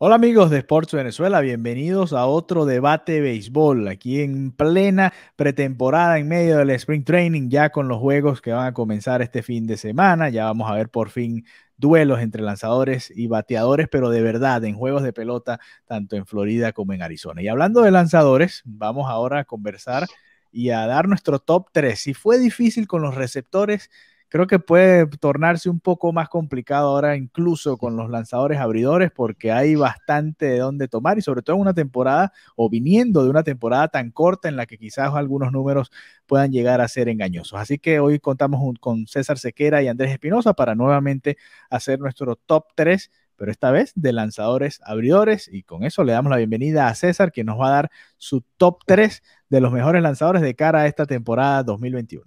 Hola amigos de Sports Venezuela, bienvenidos a otro debate béisbol, aquí en plena pretemporada, en medio del Spring Training, ya con los juegos que van a comenzar este fin de semana, ya vamos a ver por fin duelos entre lanzadores y bateadores, pero de verdad en juegos de pelota, tanto en Florida como en Arizona. Y hablando de lanzadores, vamos ahora a conversar y a dar nuestro top 3. Si fue difícil con los receptores, creo que puede tornarse un poco más complicado ahora incluso con los lanzadores abridores porque hay bastante de dónde tomar y sobre todo en una temporada o viniendo de una temporada tan corta en la que quizás algunos números puedan llegar a ser engañosos. Así que hoy contamos con César Sequera y Andrés Espinosa para nuevamente hacer nuestro top 3 pero esta vez de lanzadores abridores. Y con eso le damos la bienvenida a César, que nos va a dar su top 3 de los mejores lanzadores de cara a esta temporada 2021.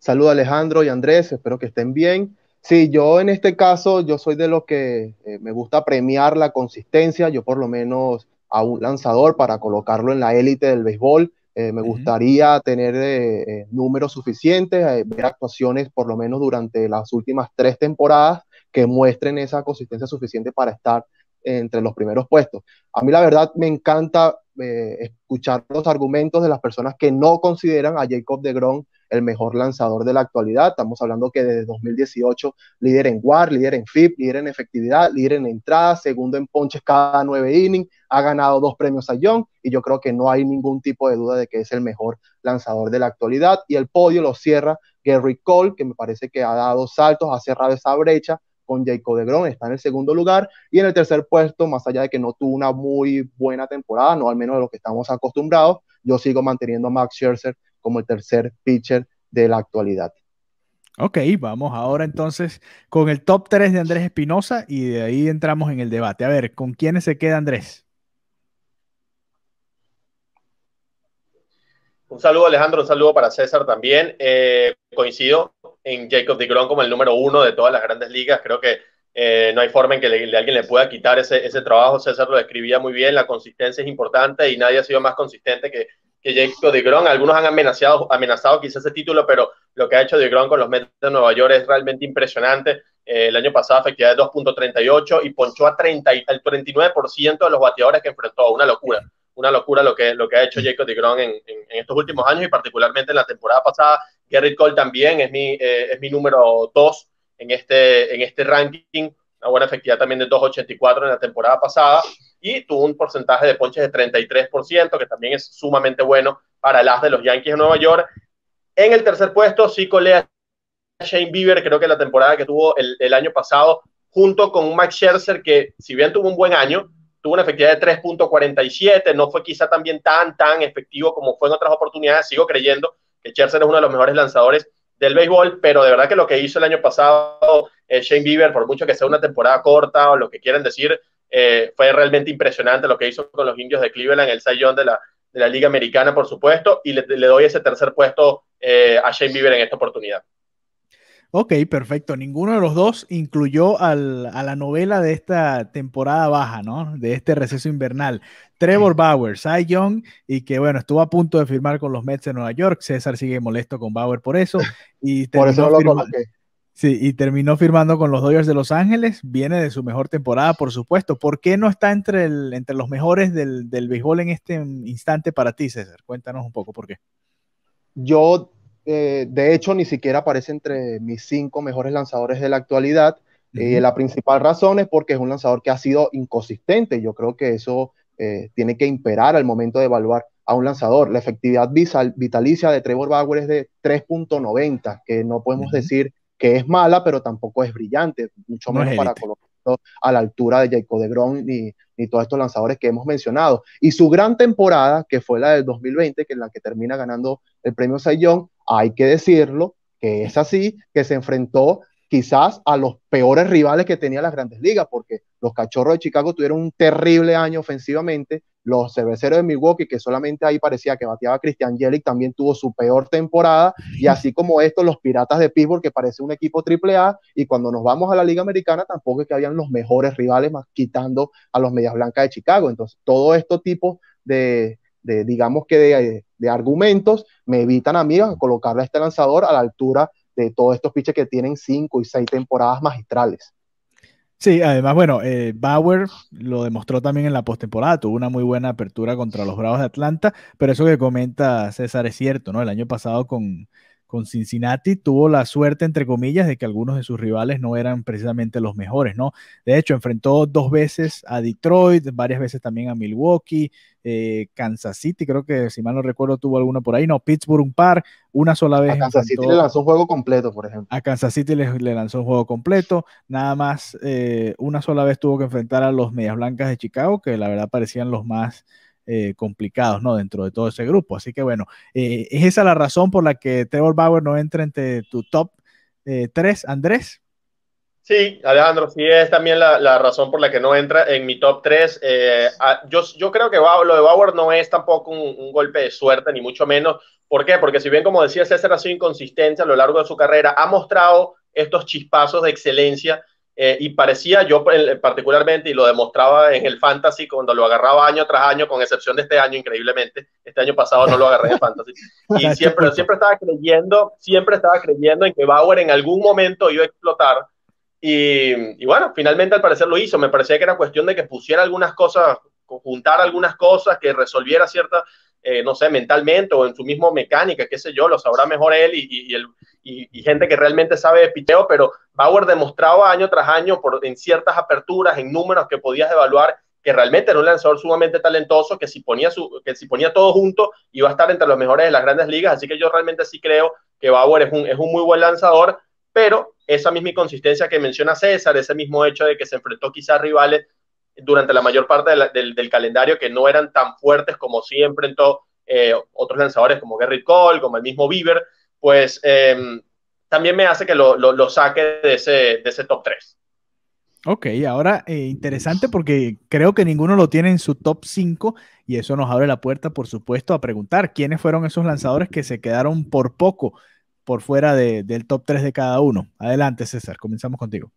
Saludos Alejandro y Andrés, espero que estén bien. Sí, yo en este caso, yo soy de los que eh, me gusta premiar la consistencia, yo por lo menos a un lanzador para colocarlo en la élite del béisbol. Eh, me gustaría tener eh, números suficientes, ver actuaciones por lo menos durante las últimas tres temporadas que muestren esa consistencia suficiente para estar entre los primeros puestos. A mí la verdad me encanta escuchar los argumentos de las personas que no consideran a Jacob de Grom el mejor lanzador de la actualidad. Estamos hablando que desde 2018 líder en WAR, líder en FIP, líder en efectividad, líder en entrada, segundo en ponches cada nueve innings, ha ganado dos premios a Young y yo creo que no hay ningún tipo de duda de que es el mejor lanzador de la actualidad. Y el podio lo cierra Gary Cole, que me parece que ha dado saltos, ha cerrado esa brecha con Jacob de está en el segundo lugar. Y en el tercer puesto, más allá de que no tuvo una muy buena temporada, no al menos de lo que estamos acostumbrados, yo sigo manteniendo a Max Scherzer como el tercer pitcher de la actualidad. Ok, vamos ahora entonces con el top 3 de Andrés Espinosa y de ahí entramos en el debate. A ver, ¿con quiénes se queda Andrés? Un saludo Alejandro, un saludo para César también. Eh, coincido en Jacob de Grón como el número uno de todas las grandes ligas. Creo que eh, no hay forma en que alguien le pueda quitar ese, ese trabajo. César lo describía muy bien, la consistencia es importante y nadie ha sido más consistente que, que Jacob de Gron. Algunos han amenazado, amenazado quizás ese título, pero lo que ha hecho de Gron con los Mets de Nueva York es realmente impresionante. Eh, el año pasado efectividad de 2.38 y ponchó a 30, al 39% de los bateadores que enfrentó. Una locura, una locura lo que, lo que ha hecho Jacob de Gron en, estos últimos años y particularmente en la temporada pasada. Gary Cole también es mi, eh, es mi número 2 en este, en este ranking una buena efectividad también de 2.84 en la temporada pasada y tuvo un porcentaje de ponches de 33%, que también es sumamente bueno para las de los Yankees de Nueva York. En el tercer puesto sí colea Shane Bieber, creo que la temporada que tuvo el, año pasado, junto con Max Scherzer, que si bien tuvo un buen año, tuvo una efectividad de 3.47, no fue quizá también tan, tan efectivo como fue en otras oportunidades, sigo creyendo que Scherzer es uno de los mejores lanzadores del béisbol, pero de verdad que lo que hizo el año pasado eh, Shane Bieber, por mucho que sea una temporada corta o lo que quieran decir, eh, fue realmente impresionante lo que hizo con los indios de Cleveland, el sayón de la, de la Liga Americana, por supuesto, y le, doy ese tercer puesto eh, a Shane Bieber en esta oportunidad. Ok, perfecto. Ninguno de los dos incluyó a la novela de esta temporada baja, ¿no? De este receso invernal. Trevor Bauer, Cy Young, y que bueno, estuvo a punto de firmar con los Mets de Nueva York. César sigue molesto con Bauer por eso. Y por eso lo coloqué. Sí, y terminó firmando con los Dodgers de Los Ángeles. Viene de su mejor temporada, por supuesto. ¿Por qué no está entre, los mejores del, del béisbol en este instante para ti, César? Cuéntanos un poco por qué. Yo eh, de hecho, ni siquiera aparece entre mis cinco mejores lanzadores de la actualidad. y eh, la principal razón es porque es un lanzador que ha sido inconsistente. Yo creo que eso eh, tiene que imperar al momento de evaluar a un lanzador. La efectividad vitalicia de Trevor Bauer es de 3.90, que no podemos decir que es mala, pero tampoco es brillante, mucho menos para colocarlo a la altura de Jacob de Grom ni, ni todos estos lanzadores que hemos mencionado. Y su gran temporada, que fue la del 2020, que es la que termina ganando el premio Young hay que decirlo, que es así, que se enfrentó quizás a los peores rivales que tenía las grandes ligas, porque los cachorros de Chicago tuvieron un terrible año ofensivamente, los cerveceros de Milwaukee, que solamente ahí parecía que bateaba Christian Yelich, también tuvo su peor temporada, y así como esto, los piratas de Pittsburgh, que parece un equipo triple A, y cuando nos vamos a la Liga Americana, tampoco es que habían los mejores rivales, más quitando a los Medias Blancas de Chicago, entonces todo esto tipo de, digamos que de eh, de argumentos me evitan a mí colocarle a este lanzador a la altura de todos estos pitchers que tienen cinco y seis temporadas magistrales. Sí, además, bueno, eh, Bauer lo demostró también en la postemporada, tuvo una muy buena apertura contra los Bravos de Atlanta, pero eso que comenta César es cierto, ¿no? El año pasado con, con Cincinnati tuvo la suerte, entre comillas, de que algunos de sus rivales no eran precisamente los mejores, ¿no? De hecho, enfrentó dos veces a Detroit, varias veces también a Milwaukee, eh, Kansas City, creo que si mal no recuerdo tuvo alguno por ahí, no, Pittsburgh un par, una sola vez. A Kansas City le lanzó un juego completo, por ejemplo. A Kansas City le, lanzó un juego completo, nada más eh, una sola vez tuvo que enfrentar a los Medias Blancas de Chicago, que la verdad parecían los más eh, complicados ¿no? dentro de todo ese grupo. Así que bueno, eh, ¿es esa la razón por la que Trevor Bauer no entra entre tu top 3, eh, Andrés? Sí, Alejandro, sí es también la, razón por la que no entra en mi top 3. yo, yo, creo que lo de Bauer no es tampoco un, golpe de suerte, ni mucho menos. ¿Por qué? Porque si bien, como decía César, ha sido inconsistencia a lo largo de su carrera, ha mostrado estos chispazos de excelencia eh, y parecía yo particularmente, y lo demostraba en el fantasy cuando lo agarraba año tras año, con excepción de este año, increíblemente, este año pasado no lo agarré en fantasy, y siempre, siempre estaba creyendo, siempre estaba creyendo en que Bauer en algún momento iba a explotar, y, bueno, finalmente al parecer lo hizo, me parecía que era cuestión de que pusiera algunas cosas, juntar algunas cosas, que resolviera ciertas eh, no sé, mentalmente o en su mismo mecánica, qué sé yo, lo sabrá mejor él y, el, gente que realmente sabe de piteo, pero Bauer demostraba año tras año por, en ciertas aperturas, en números que podías evaluar que realmente era un lanzador sumamente talentoso, que si ponía, su, que si ponía todo junto iba a estar entre los mejores de las grandes ligas, así que yo realmente sí creo que Bauer es un, es un muy buen lanzador, pero esa misma inconsistencia que menciona César, ese mismo hecho de que se enfrentó quizás a rivales durante la mayor parte del, calendario que no eran tan fuertes como siempre en eh, otros lanzadores como Gary Cole, como el mismo Bieber, pues em, también me hace que lo, saque de ese, de ese, top 3. Ok, ahora eh, interesante porque creo que ninguno lo tiene en su top 5 y eso nos abre la puerta, por supuesto, a preguntar quiénes fueron esos lanzadores que se quedaron por poco por fuera del top 3 de cada uno. Adelante, César, comenzamos contigo.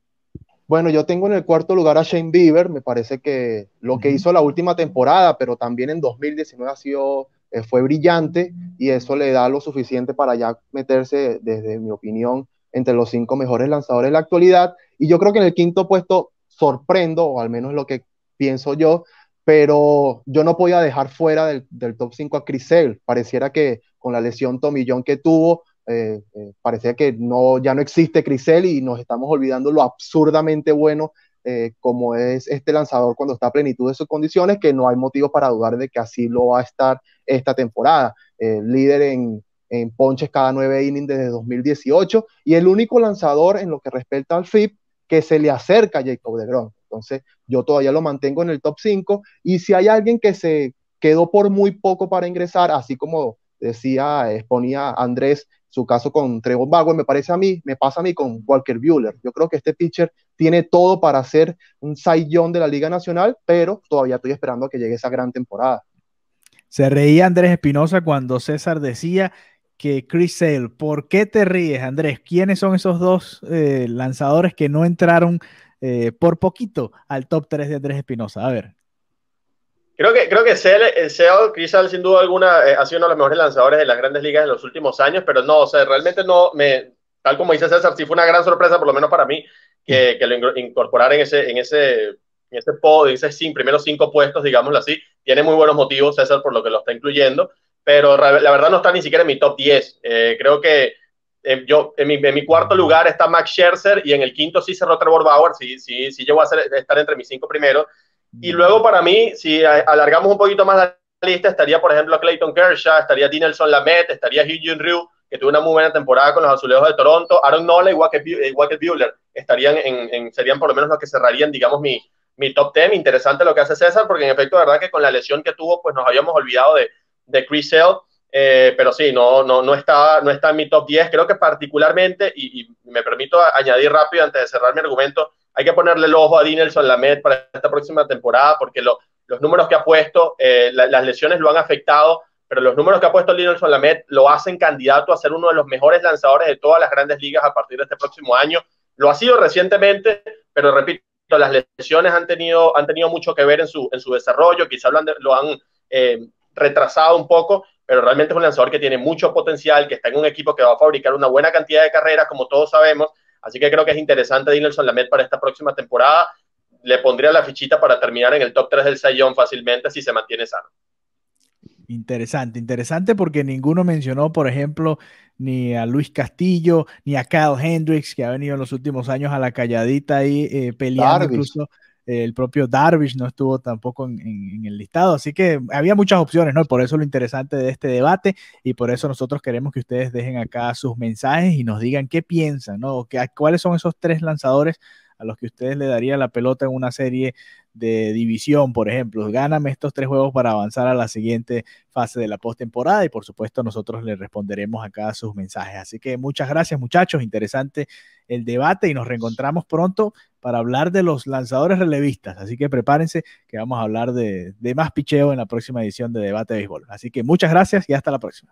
Bueno, yo tengo en el cuarto lugar a Shane Bieber, me parece que lo que hizo la última temporada, pero también en 2019 ha sido, eh, fue brillante y eso le da lo suficiente para ya meterse, desde mi opinión, entre los cinco mejores lanzadores de la actualidad. Y yo creo que en el quinto puesto sorprendo, o al menos lo que pienso yo, pero yo no podía dejar fuera del, del top 5 a Crisel. Pareciera que con la lesión Tomillón que tuvo, eh, eh, parecía que no, ya no existe Crisel y nos estamos olvidando lo absurdamente bueno eh, como es este lanzador cuando está a plenitud de sus condiciones, que no hay motivo para dudar de que así lo va a estar esta temporada. Eh, líder en, ponches cada nueve innings desde 2018 y el único lanzador en lo que respecta al FIP que se le acerca a Jacob Gron. Entonces, yo todavía lo mantengo en el top 5 y si hay alguien que se quedó por muy poco para ingresar, así como decía, exponía Andrés su caso con Trevor Bauer, me parece a mí, me pasa a mí con Walker Buehler. Yo creo que este pitcher tiene todo para ser un sayón de la Liga Nacional, pero todavía estoy esperando a que llegue esa gran temporada. Se reía Andrés Espinosa cuando César decía que Chris Sale. ¿Por qué te ríes, Andrés? ¿Quiénes son esos dos eh, lanzadores que no entraron eh, por poquito al top 3 de Andrés Espinosa? A ver. Creo que, creo que eh, Crisal, sin duda alguna, eh, ha sido uno de los mejores lanzadores de las grandes ligas en los últimos años, pero no, o sea, realmente no, me, tal como dice César, sí fue una gran sorpresa, por lo menos para mí, que, mm. lo incorporar en ese, en ese, en ese podio, dice sin primeros cinco puestos, digámoslo así. Tiene muy buenos motivos, César, por lo que lo está incluyendo, pero la verdad no está ni siquiera en mi top 10. Eh, creo que yo, en mi, cuarto lugar está Max Scherzer y en el quinto sí cerró Trevor Bauer, sí, sí, sí llegó a estar entre mis cinco primeros. Y luego para mí, si alargamos un poquito más la lista, estaría, por ejemplo, Clayton Kershaw, estaría Dinelson Lamet, estaría Hyun Ryu, que tuvo una muy buena temporada con los Azulejos de Toronto, Aaron Nola y Wackett eh, Buehler estarían en, serían por lo menos los que cerrarían, digamos, mi, mi top 10. Interesante lo que hace César, porque en efecto, la verdad que con la lesión que tuvo, pues nos habíamos olvidado de, de Chris Sale, eh, pero sí, no, no, no, está, no está en mi top 10. Creo que particularmente, y, y me permito añadir rápido antes de cerrar mi argumento, hay que ponerle el ojo a Dinelson Lamed para esta próxima temporada porque los números que ha puesto, eh, las lesiones lo han afectado, pero los números que ha puesto Dinelson Lamed lo hacen candidato a ser uno de los mejores lanzadores de todas las grandes ligas a partir de este próximo año. Lo ha sido recientemente, pero repito, las lesiones han tenido, han tenido mucho que ver en su, desarrollo, quizá lo han, lo han eh, retrasado un poco, pero realmente es un lanzador que tiene mucho potencial, que está en un equipo que va a fabricar una buena cantidad de carreras, como todos sabemos, Así que creo que es interesante Dinelson Lamet para esta próxima temporada. Le pondría la fichita para terminar en el top 3 del Sayón fácilmente si se mantiene sano. Interesante, interesante porque ninguno mencionó, por ejemplo, ni a Luis Castillo, ni a Kyle Hendricks, que ha venido en los últimos años a la calladita ahí eh, peleando incluso el propio Darvish no estuvo tampoco en, el listado, así que había muchas opciones, ¿no? Por eso lo interesante de este debate y por eso nosotros queremos que ustedes dejen acá sus mensajes y nos digan qué piensan, ¿no? qué cuáles son esos tres lanzadores a los que ustedes le darían la pelota en una serie de división, por ejemplo. Gáname estos tres juegos para avanzar a la siguiente fase de la postemporada y por supuesto nosotros le responderemos acá a sus mensajes. Así que muchas gracias muchachos, interesante el debate y nos reencontramos pronto para hablar de los lanzadores relevistas. Así que prepárense que vamos a hablar de, de más picheo en la próxima edición de Debate de Béisbol. Así que muchas gracias y hasta la próxima.